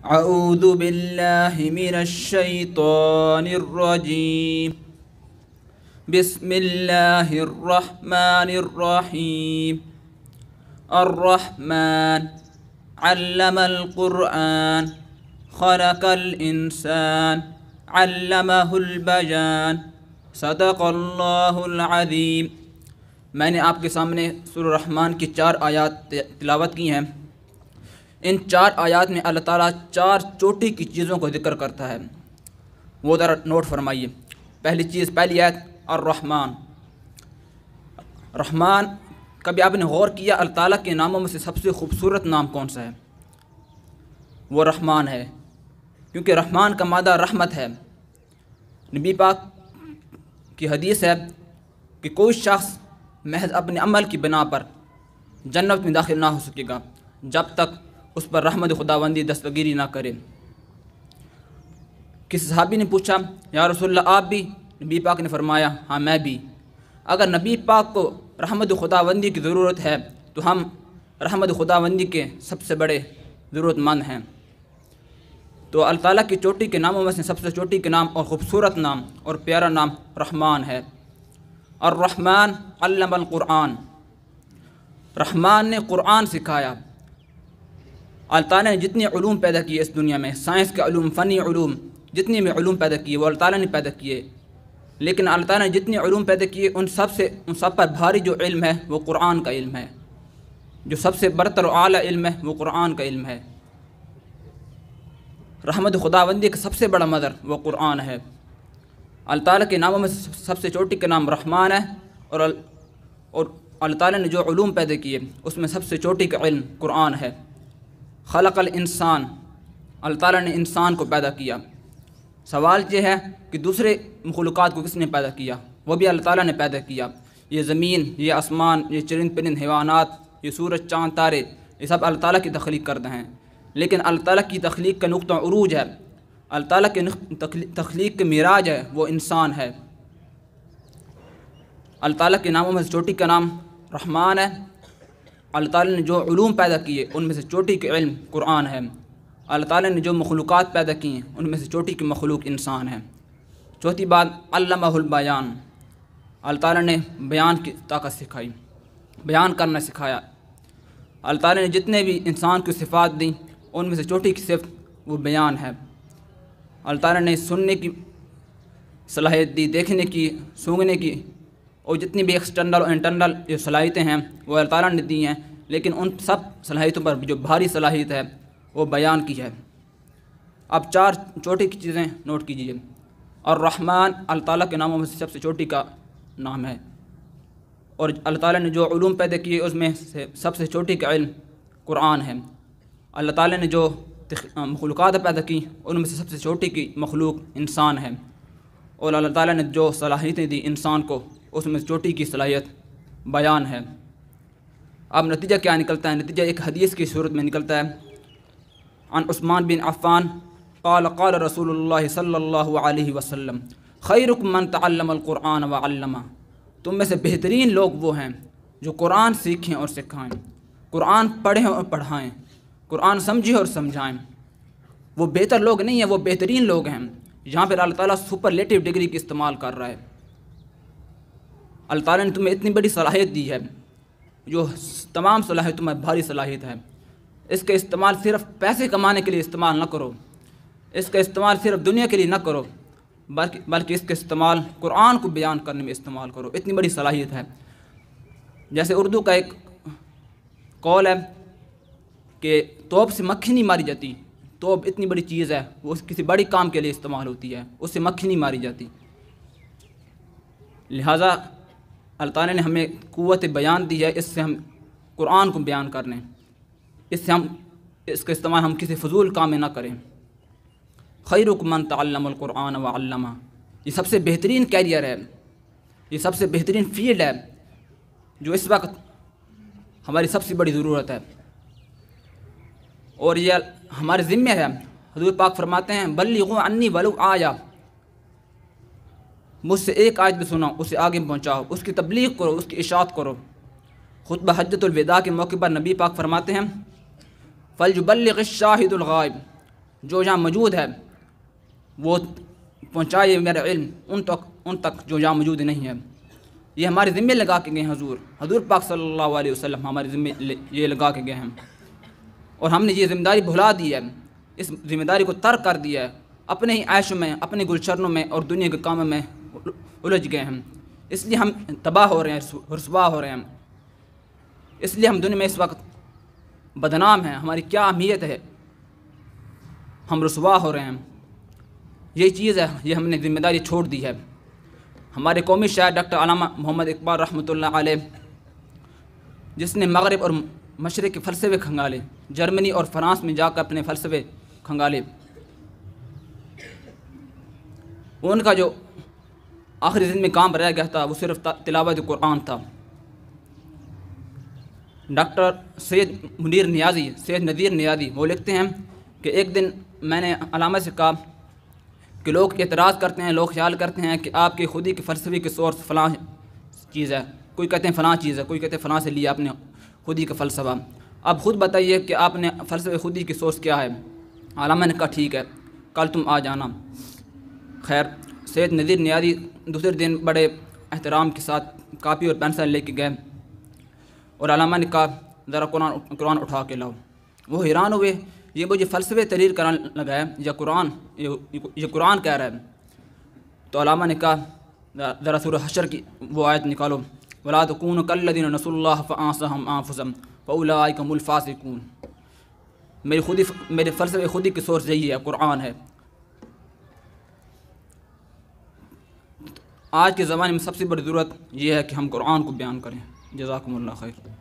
أعوذ بالله من الشيطان الرجيم بسم الله الرحمن الرحيم الرحمن علم القرآن خلق الإنسان علمه البيان صدق الله العظيم میں نے آپ کے سامنے سورہ الرحمن کی چار آیات تلاوت کی ہیں ان چار آیات میں اللہ تعالیٰ چار چوٹی کی چیزوں کو ذکر کرتا ہے وہ ذرا نوٹ فرمائیے پہلی چیز پہلی آیت الرحمن رحمان کبھی آپ نے غور کیا اللہ تعالیٰ کے ناموں میں سے سب سے خوبصورت نام کون سا ہے وہ رحمان ہے کیونکہ رحمان کا مادہ رحمت ہے نبی پاک کی حدیث ہے کہ کوئی شخص محض اپنے عمل کی بنا پر جنت میں داخل نہ ہو سکے گا جب تک اس پر رحمت خداوندی دستگیری نہ کرے کسی صحابی نے پوچھا یا رسول اللہ آپ بھی نبی پاک نے فرمایا ہاں میں بھی اگر نبی پاک کو رحمت خداوندی کی ضرورت ہے تو ہم رحمت خداوندی کے سب سے بڑے ضرورت مند ہیں تو اللہ تعالیٰ کی چوٹی کے ناموں میں سے سب سے چوٹی کے نام اور خوبصورت نام اور پیارا نام رحمان ہے اور رحمان القرآن رحمان نے قرآن سکھایا اللہ تعالیٰ نے جتنی علوم پیدا کیے اس دنیا میں سائنس کے علوم فنی علوم جتنی بھی علوم پیدا کیے وہ اللہ تعالیٰ نے پیدا کیے لیکن اللہ تعالیٰ نے جتنی علوم پیدا کیے ان سب سے ان سب پر بھاری جو علم ہے وہ قرآن کا علم ہے جو سب سے برتر و اعلیٰ علم ہے وہ قرآن کا علم ہے رحمت خدا بندی کا سب سے بڑا مدر وہ قرآن ہے اللہ تعالیٰ کے ناموں میں سب سے چوٹی کا نام رحمان ہے اور اللہ تعالیٰ نے جو علوم پیدا کیے اس میں سب سے چوٹی کا علم قرآن ہے خلق الانسان اللہ تعالیٰ نے انسان کو پیدا کیا سوال یہ ہے کہ دوسرے مخلوقات کو کس نے پیدا کیا وہ بھی اللہ تعالیٰ نے پیدا کیا یہ زمین یہ آسمان یہ چرند پرند حیوانات یہ سورج چاند تارے یہ سب اللہ تعالیٰ کی تخلیق کرتے ہیں لیکن اللہ تعالیٰ کی تخلیق کا نقطہ عروج ہے اللہ تعالیٰ کے تخلیق کے معراج ہے وہ انسان ہے اللہ تعالیٰ کے ناموں میں چوٹی کا نام رحمان ہے اللہ تعالیٰ نے جو علوم پیدا کیے ان میں سے چوٹی کے علم قرآن ہے اللہ تعالیٰ نے جو مخلوقات پیدا کی ہیں ان میں سے چوٹی کی مخلوق انسان ہے چوتھی بات علامہ البیان اللہ تعالیٰ نے بیان کی طاقت سکھائی بیان کرنا سکھایا اللہ تعالیٰ نے جتنے بھی انسان کو صفات دیں ان میں سے چوٹی کی صفت وہ بیان ہے اللہ تعالیٰ نے سننے کی صلاحیت دی دیکھنے کی سونگنے کی اور جتنی بھی ایکسٹرنل اور انٹرنل جو صلاحیتیں ہیں وہ اللہ تعالیٰ نے دی ہیں لیکن ان سب صلاحیتوں پر جو بھاری صلاحیت ہے وہ بیان کی جائے اب چار چھوٹی کی چیزیں نوٹ کیجیے اور رحمان اللہ تعالیٰ کے ناموں میں سے سب سے چھوٹی کا نام ہے اور اللہ تعالیٰ نے جو علوم پیدا کیے اس میں سے سب سے چھوٹی کا علم قرآن ہے اللہ تعالیٰ نے جو مخلوقات پیدا کی ان میں سے سب سے چھوٹی کی مخلوق انسان ہے اور اللہ تعالیٰ نے جو صلاحیتیں دی انسان کو اس میں چوٹی کی صلاحیت بیان ہے اب نتیجہ کیا نکلتا ہے نتیجہ ایک حدیث کی صورت میں نکلتا ہے عن عثمان بن عفان قال قال رسول اللہ صلی اللہ علیہ وسلم خیرک من تعلم القرآن و تم میں سے بہترین لوگ وہ ہیں جو قرآن سیکھیں اور سکھائیں قرآن پڑھیں اور پڑھائیں قرآن سمجھیں اور سمجھائیں وہ بہتر لوگ نہیں ہیں وہ بہترین لوگ ہیں یہاں پر اللہ تعالیٰ سپر لیٹو ڈگری کی استعمال کر رہا ہے اللہ تعالیٰ نے تمہیں اتنی بڑی صلاحیت دی ہے جو تمام صلاحیت تمہیں بھاری صلاحیت ہے اس کا استعمال صرف پیسے کمانے کے لیے استعمال نہ کرو اس کا استعمال صرف دنیا کے لیے نہ کرو بلکہ بلکہ اس کا استعمال قرآن کو بیان کرنے میں استعمال کرو اتنی بڑی صلاحیت ہے جیسے اردو کا ایک قول ہے کہ توپ سے مکھی نہیں ماری جاتی توپ اتنی بڑی چیز ہے وہ کسی بڑی کام کے لیے استعمال ہوتی ہے اس سے مکھی نہیں ماری جاتی لہٰذا اللہ تعالیٰ نے ہمیں قوت بیان دی ہے اس سے ہم قرآن کو بیان کرنے اس سے ہم اس کا استعمال ہم کسی فضول کام میں نہ کریں خیر من تعلم القرآن و علامہ یہ سب سے بہترین کیریئر ہے یہ سب سے بہترین فیلڈ ہے جو اس وقت ہماری سب سے بڑی ضرورت ہے اور یہ ہمارے ذمے ہے حضور پاک فرماتے ہیں بلیغو انی ولو آیا مجھ سے ایک آیت بھی سنا اسے آگے پہنچاؤ اس کی تبلیغ کرو اس کی اشاعت کرو خطبہ حجت الوداع کے موقع پر نبی پاک فرماتے ہیں فلج بلغ شاہد الغائب جو یہاں موجود ہے وہ پہنچائے میرا علم ان تک ان تک جو یہاں موجود نہیں ہے یہ ہمارے ذمے لگا کے گئے ہیں حضور حضور پاک صلی اللہ علیہ وسلم ہمارے ذمے یہ لگا کے گئے ہیں اور ہم نے یہ ذمہ داری بھلا دی ہے اس ذمہ داری کو ترک کر دیا ہے اپنے ہی عائشوں میں اپنے گلچرنوں میں اور دنیا کے کاموں میں الجھ گئے ہیں اس لیے ہم تباہ ہو رہے ہیں رسوا ہو رہے ہیں اس لیے ہم دنیا میں اس وقت بدنام ہیں ہماری کیا اہمیت ہے ہم رسوا ہو رہے ہیں یہ چیز ہے یہ ہم نے ذمہ داری چھوڑ دی ہے ہمارے قومی شاعر ڈاکٹر علامہ محمد اقبال رحمۃ اللہ علیہ جس نے مغرب اور مشرق کے فلسفے کھنگالے جرمنی اور فرانس میں جا کر اپنے فلسفے کھنگالے ان کا جو آخری دن میں کام رہ گیا تھا وہ صرف تلاوت قرآن تھا ڈاکٹر سید منیر نیازی سید نذیر نیازی وہ لکھتے ہیں کہ ایک دن میں نے علامہ سے کہا کہ لوگ اعتراض کرتے ہیں لوگ خیال کرتے ہیں کہ آپ کے خودی کے فلسفی کے سورس فلاں چیز ہے کوئی کہتے ہیں فلاں چیز ہے کوئی کہتے ہیں فلاں سے لیا آپ نے خودی کا فلسفہ اب خود بتائیے کہ آپ نے فلسفہ خودی کی سورس کیا ہے علامہ نے کہا ٹھیک ہے کل تم آ جانا خیر سید نظیر نیازی دوسرے دن بڑے احترام کے ساتھ کاپی اور پینسل لے کے گئے اور علامہ نے کہا ذرا قرآن قرآن اٹھا کے لاؤ وہ حیران ہوئے یہ مجھے تحریر تریر لگا ہے یا قرآن یہ قرآن کہہ رہا ہے تو علامہ نے کہا ذرا سور حشر کی نکالو ولا تکون کل دین و رسول اللہ کون میری خودی میرے فلسفے خودی کی سورس یہی ہے قرآن ہے آج کے زمانے میں سب سے بڑی ضرورت یہ ہے کہ ہم قرآن کو بیان کریں جزاکم اللہ خیر